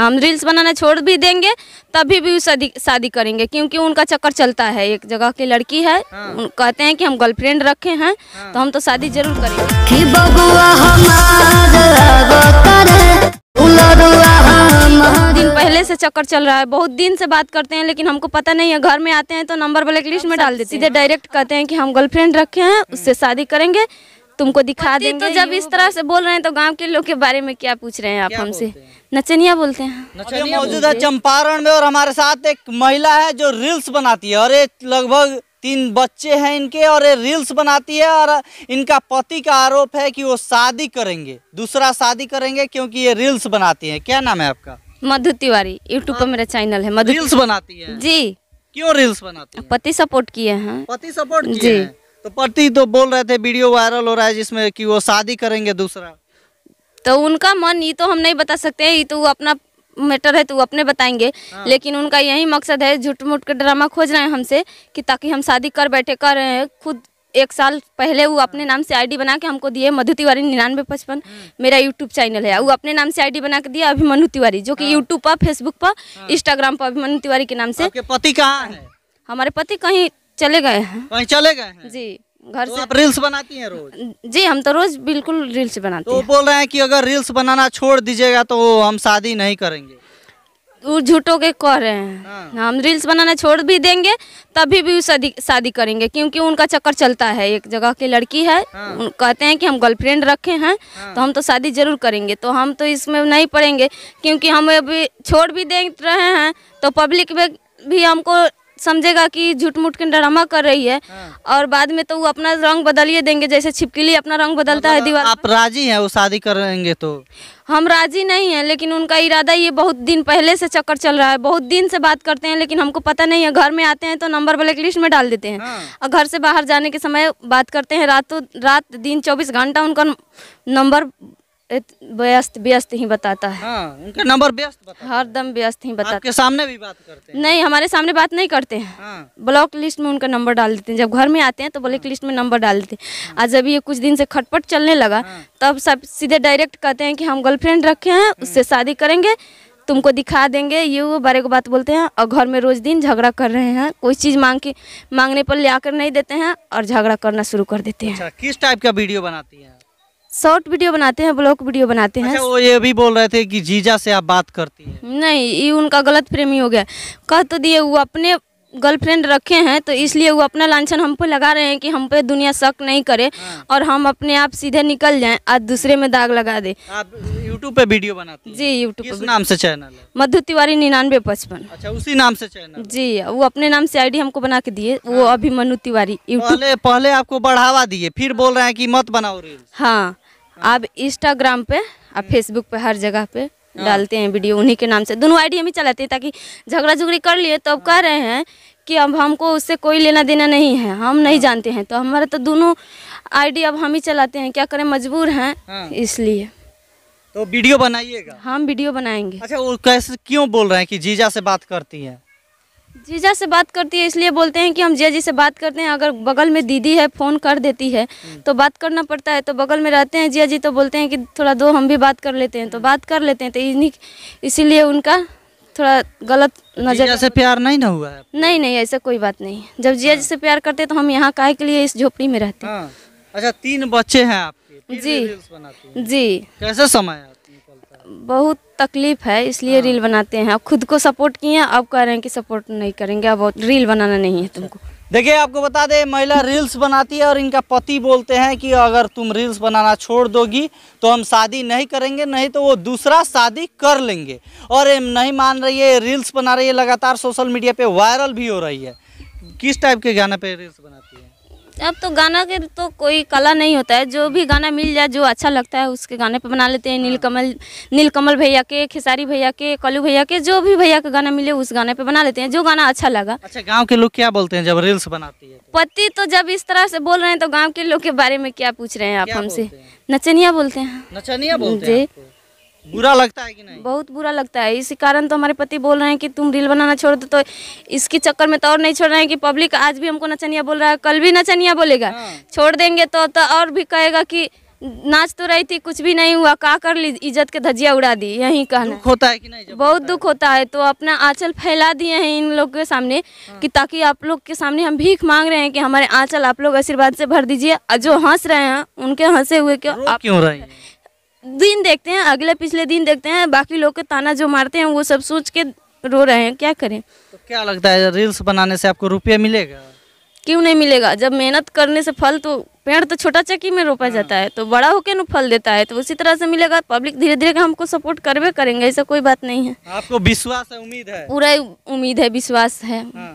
हम रील्स बनाना छोड़ भी देंगे तभी भी शादी शादी करेंगे क्योंकि उनका चक्कर चलता है एक जगह की लड़की है हाँ। कहते हैं कि हम गर्लफ्रेंड रखे हैं हाँ। तो हम तो शादी जरूर करेंगे दिन पहले से चक्कर चल रहा है बहुत दिन से बात करते हैं लेकिन हमको पता नहीं है घर में आते हैं तो नंबर ब्लैक लिस्ट में डाल देते सीधे डायरेक्ट कहते हैं कि हम गर्लफ्रेंड रखे हैं हम्म। उससे शादी करेंगे तुमको दिखा तो देंगे तो जब इस तरह से बोल रहे हैं तो गांव के लोग के बारे में क्या पूछ रहे हैं आप हमसे नचनिया बोलते हैं मौजूद है चंपारण में और हमारे साथ एक महिला है जो रील्स बनाती है और ये लगभग तीन बच्चे हैं इनके और ये रील्स बनाती है और इनका पति का आरोप है कि वो शादी करेंगे दूसरा शादी करेंगे क्योंकि ये रील्स बनाती है क्या नाम है आपका मधु तिवारी यूट्यूब पर हाँ। मेरा चैनल है मधु रील्स बनाती है जी क्यों रील्स बनाती है पति सपोर्ट किए हैं पति सपोर्ट जी तो पति तो बोल रहे थे वीडियो वायरल हो रहा है जिसमें कि वो शादी करेंगे दूसरा तो उनका मन ये तो हम नहीं बता सकते ये तो अपना मैटर है तो अपने बताएंगे हाँ। लेकिन उनका यही मकसद है झूठ मूठ का ड्रामा खोज रहे हैं हमसे कि ताकि हम शादी कर बैठे कर रहे हैं खुद एक साल पहले वो अपने नाम से आईडी बना के हमको दिए मधु तिवारी निन्यानवे पचपन हाँ। मेरा यूट्यूब चैनल है वो अपने नाम से आईडी बना के दिया अभी मनु तिवारी जो कि यूट्यूब हाँ। पर फेसबुक पर इंस्टाग्राम हाँ। पर अभी मनु तिवारी के नाम से पति कहाँ है हमारे पति कहीं चले गए हैं वहीं चले गए हैं जी घर तो से आप रील्स बनाती हैं रोज जी हम तो रोज बिल्कुल रील्स बनाते तो हैं। बोल रहे हैं कि अगर रील्स बनाना छोड़ दीजिएगा तो हम शादी नहीं करेंगे वो झूठों के कह रहे हैं हाँ। हम रील्स बनाना छोड़ भी देंगे तभी भी शादी शादी करेंगे क्योंकि उनका चक्कर चलता है एक जगह की लड़की है हाँ। कहते हैं कि हम गर्लफ्रेंड रखे हैं हाँ। तो हम तो शादी जरूर करेंगे तो हम तो इसमें नहीं पड़ेंगे क्योंकि हम अभी छोड़ भी दे रहे हैं तो पब्लिक में भी हमको समझेगा कि झूठ मूठ के ड्रामा कर रही है हाँ। और बाद में तो वो अपना रंग बदलिए देंगे जैसे छिपकली अपना रंग बदलता है मतलब दीवार आप राजी हैं वो शादी करेंगे तो हम राजी नहीं हैं लेकिन उनका इरादा ये बहुत दिन पहले से चक्कर चल रहा है बहुत दिन से बात करते हैं लेकिन हमको पता नहीं है घर में आते हैं तो नंबर ब्लैक लिस्ट में डाल देते हैं हाँ। और घर से बाहर जाने के समय बात करते हैं रातों तो, रात दिन चौबीस घंटा उनका नंबर व्यस्त व्यस्त ही बताता है हाँ, उनका नंबर व्यस्त हरदम व्यस्त ही बताता आपके सामने भी बात करते हैं नहीं हमारे सामने बात नहीं करते हैं हाँ। ब्लॉक लिस्ट में उनका नंबर डाल देते हैं जब घर में आते हैं तो ब्लॉक हाँ। लिस्ट में नंबर डाल देते हैं हाँ। आज जब ये कुछ दिन से खटपट चलने लगा हाँ। तब सब सीधे डायरेक्ट कहते हैं कि हम गर्लफ्रेंड रखे हैं हाँ। उससे शादी करेंगे तुमको दिखा देंगे ये वो बारे को बात बोलते हैं और घर में रोज़ दिन झगड़ा कर रहे हैं कोई चीज़ मांग के मांगने पर ले आकर नहीं देते हैं और झगड़ा करना शुरू कर देते हैं अच्छा, किस टाइप का वीडियो बनाती है शॉर्ट वीडियो बनाते हैं ब्लॉग वीडियो बनाते हैं अच्छा, वो ये भी बोल रहे थे कि जीजा से आप बात करती हैं नहीं ये उनका गलत प्रेमी हो गया कह तो दिए वो अपने गर्लफ्रेंड रखे हैं तो इसलिए वो अपना लाछन हम पे लगा रहे हैं कि हम पे दुनिया शक नहीं करे हाँ। और हम अपने आप सीधे निकल जाएं आज दूसरे में दाग लगा दे आप यूट्यूब पे वीडियो बनाती जी यूट्यूब किस नाम से चैनल मधु तिवारी निन्यानवे पचपन अच्छा उसी नाम से चैनल जी वो अपने नाम से आईडी हमको बना के दिए वो हाँ। अभी मनु तिवारी पहले पहले आपको बढ़ावा दिए फिर बोल रहे हैं कि मत बनाओ हाँ, हाँ आप इंस्टाग्राम पे आप फेसबुक हम्म। पे हर जगह पे हाँ। डालते हैं वीडियो उन्हीं के नाम से दोनों आईडी हम ही चलाते हैं ताकि झगड़ा झुगड़ी कर लिए तो अब कह रहे हैं कि अब हमको उससे कोई लेना देना नहीं है हम नहीं जानते हैं तो हमारा तो दोनों आईडी अब हम ही चलाते हैं क्या करें मजबूर हैं इसलिए तो वीडियो बनाइएगा हम वीडियो बनाएंगे अच्छा वो कैसे क्यों बोल रहे हैं कि जीजा से बात करती है जीजा से बात करती है इसलिए बोलते हैं कि हम जिया जी से बात करते हैं अगर बगल में दीदी है फ़ोन कर देती है हम्म। तो बात करना पड़ता है तो बगल में रहते हैं जिया जी तो बोलते हैं कि थोड़ा दो हम भी बात कर लेते हैं तो हम्म। बात कर लेते हैं तो इन्हीं इसीलिए उनका थोड़ा गलत नज़र से प्यार नहीं ना हुआ है नहीं नहीं ऐसा कोई बात नहीं जब जिया जी हाँ। से प्यार करते तो हम यहाँ का के लिए इस झोपड़ी में रहते हाँ। अच्छा तीन बच्चे हैं आप जी जी कैसे समय बहुत तकलीफ है इसलिए हाँ। रील बनाते हैं खुद को सपोर्ट किए हैं अब कह रहे हैं कि सपोर्ट नहीं करेंगे अब रील बनाना नहीं है तुमको अच्छा। देखिए आपको बता दें महिला रील्स बनाती है और इनका पति बोलते हैं कि अगर तुम रील्स बनाना छोड़ दोगी तो हम शादी नहीं करेंगे नहीं तो वो दूसरा शादी कर लेंगे और नहीं मान रही है रील्स बना रही है लगातार सोशल मीडिया पे वायरल भी हो रही है किस टाइप के गाने पे रील्स बना अब तो गाना के तो कोई कला नहीं होता है जो भी गाना मिल जाए जो अच्छा लगता है उसके गाने पर बना लेते हैं हाँ। नीलकमल नीलकमल भैया के खेसारी भैया के कलू भैया के जो भी भैया का गाना मिले उस गाने पर बना लेते हैं जो गाना अच्छा लगा अच्छा गाँव के लोग क्या बोलते हैं जब रील्स बनाती है तो? पति तो जब इस तरह से बोल रहे हैं तो गाँव के लोग के बारे में क्या पूछ रहे हैं आप हमसे नचनिया बोलते हैं नचनिया बोलते हैं बुरा लगता है कि नहीं बहुत बुरा लगता है इसी कारण तो हमारे पति बोल रहे हैं कि तुम रील बनाना छोड़ दो तो इसके चक्कर में तो और नहीं छोड़ रहे हैं कि पब्लिक आज भी हमको नचनिया बोल रहा है कल भी नचनिया बोलेगा हाँ। छोड़ देंगे तो, तो और भी कहेगा कि नाच तो रही थी कुछ भी नहीं हुआ का कर ली इज्जत के धजिया उड़ा दी यही कहना दुख होता है कि नहीं बहुत दुख होता है तो अपना आंचल फैला दिए हैं इन लोग के सामने हाँ। कि ताकि आप लोग के सामने हम भीख मांग रहे हैं कि हमारे आंचल आप लोग आशीर्वाद से भर दीजिए जो हंस रहे हैं उनके हंसे हुए क्यों आप क्यों रहे हैं दिन देखते हैं अगले पिछले दिन देखते हैं बाकी लोग के ताना जो मारते हैं वो सब सोच के रो रहे हैं क्या करें तो क्या लगता है रील्स बनाने से आपको रुपया मिलेगा क्यों नहीं मिलेगा जब मेहनत करने से फल तो पेड़ तो छोटा चक्की में रोपा हाँ। जाता है तो बड़ा होकर ना फल देता है तो उसी तरह से मिलेगा पब्लिक धीरे धीरे हमको सपोर्ट करवे करेंगे ऐसा कोई बात नहीं है आपको विश्वास है उम्मीद है पूरा उम्मीद है विश्वास है हाँ।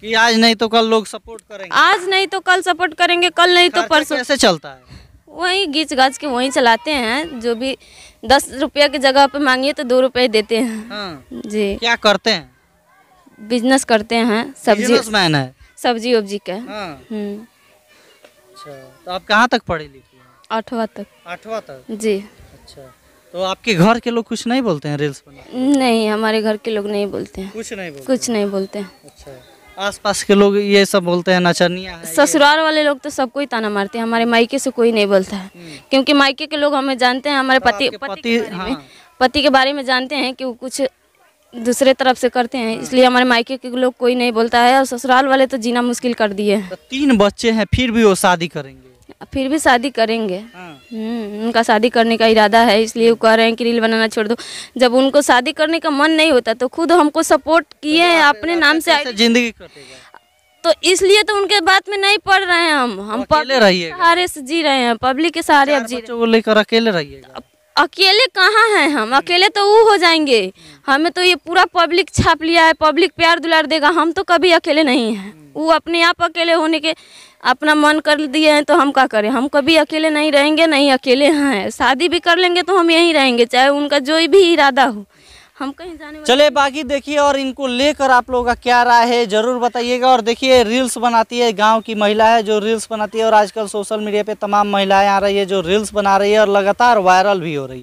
कि आज नहीं तो कल लोग सपोर्ट करेंगे आज नहीं तो कल सपोर्ट करेंगे कल नहीं तो परसों कैसे चलता है वहीं गीच गाच के वहीं चलाते हैं जो भी दस रुपया की जगह पे मांगिए तो दो रुपये देते हैं हाँ। जी क्या करते हैं बिजनेस करते हैं सब्जी है सब्जी उब्जी का हाँ। हम्म। अच्छा तो आप कहाँ तक पढ़े लिखी आठवा तक आठवा तक जी अच्छा तो आपके घर के लोग कुछ नहीं बोलते हैं रील्स नहीं हमारे घर के लोग नहीं बोलते हैं कुछ नहीं बोलते कुछ नहीं बोलते हैं अच्छा आसपास के लोग ये सब बोलते हैं नचनिया है ससुराल वाले लोग तो सबको ही ताना मारते हैं हमारे मायके से कोई नहीं बोलता है हम्म। क्योंकि मायके के लोग हमें जानते हैं हमारे तो पति पति के बारे में हाँ। पति के बारे में जानते हैं कि वो कुछ दूसरे तरफ से करते हैं हाँ। इसलिए हमारे मायके के लोग कोई नहीं बोलता है और ससुराल वाले तो जीना मुश्किल कर दिए तो तीन बच्चे हैं फिर भी वो शादी करेंगे फिर भी शादी करेंगे हाँ। हम्म, उनका शादी करने का इरादा है इसलिए वो कह रहे हैं कि रील बनाना छोड़ दो जब उनको शादी करने का मन नहीं होता तो खुद हमको सपोर्ट तो किए हैं अपने नाम से जिंदगी तो इसलिए तो उनके बात में नहीं पढ़ रहे हैं हम हम पब्लिक सहारे से जी रहे हैं पब्लिक के सहारे जी लेकर अकेले रहिए अकेले कहाँ हैं हम अकेले तो वो हो जाएंगे हमें तो ये पूरा पब्लिक छाप लिया है पब्लिक प्यार दुलार देगा हम तो कभी अकेले नहीं हैं वो अपने आप अकेले होने के अपना मन कर दिए हैं तो हम क्या करें हम कभी अकेले नहीं रहेंगे नहीं अकेले हैं शादी भी कर लेंगे तो हम यहीं रहेंगे चाहे उनका जो भी इरादा हो हम कहीं जाने चले बाकी देखिए और इनको लेकर आप लोगों का क्या राय है जरूर बताइएगा और देखिए रील्स बनाती है गांव की महिला है जो रील्स बनाती है और आजकल सोशल मीडिया पे तमाम महिलाएं आ रही है जो रील्स बना रही है और लगातार वायरल भी हो रही है